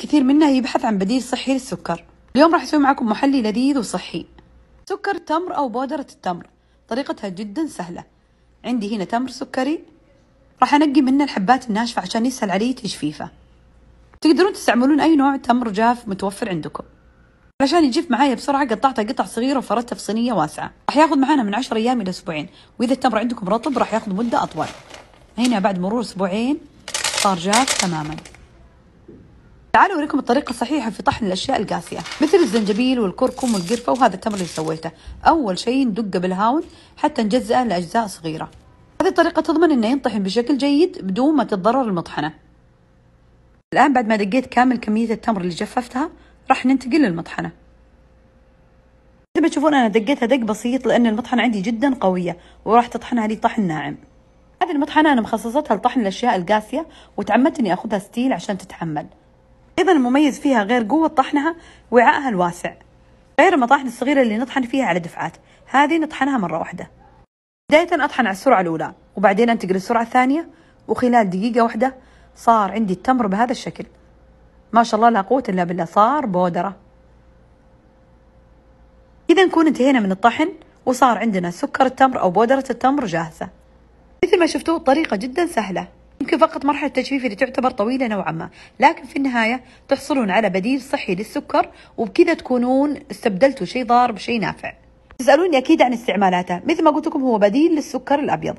الكثير منا يبحث عن بديل صحي للسكر اليوم راح اسوي معكم محلي لذيذ وصحي سكر تمر او بودرة التمر طريقتها جدا سهلة عندي هنا تمر سكري راح انقي منه الحبات الناشفة عشان يسهل علي تجفيفه تقدرون تستعملون اي نوع تمر جاف متوفر عندكم علشان يجف معايا بسرعة قطعته قطع صغيرة وفردتها في صينية واسعة راح ياخذ معانا من 10 ايام الى اسبوعين واذا التمر عندكم رطب راح ياخذ مدة اطول هنا بعد مرور اسبوعين صار جاف تماما تعالوا أوريكم الطريقة الصحيحة في طحن الأشياء القاسية مثل الزنجبيل والكركم والقرفة وهذا التمر اللي سويته أول شيء ندقه بالهاون حتى نجزأه لأجزاء صغيرة هذه الطريقة تضمن أنه ينطحن بشكل جيد بدون ما تتضرر المطحنة الآن بعد ما دقيت كامل كمية التمر اللي جففتها راح ننتقل للمطحنة زي ما تشوفون أنا دقيتها دق بسيط لأن المطحنة عندي جدا قوية وراح تطحنها لي طحن ناعم هذه المطحنة أنا مخصصتها لطحن الأشياء القاسية وتعمدت إني أخذها ستيل عشان تتحمل دائما المميز فيها غير قوة طحنها وعائها الواسع غير المطاحن الصغيرة اللي نطحن فيها على دفعات هذه نطحنها مرة واحدة بداية أطحن على السرعة الأولى وبعدين أنتقل للسرعة الثانية وخلال دقيقة واحدة صار عندي التمر بهذا الشكل ما شاء الله لا قوة إلا بالله صار بودرة إذا نكون انتهينا من الطحن وصار عندنا سكر التمر أو بودرة التمر جاهزة مثل ما شفتوا الطريقة جدا سهلة يمكن فقط مرحلة التجفيف اللي تعتبر طويلة نوعا ما لكن في النهاية تحصلون على بديل صحي للسكر وبكذا تكونون استبدلتوا شيء ضار بشيء نافع تسألوني أكيد عن استعمالاته مثل ما قلت لكم هو بديل للسكر الأبيض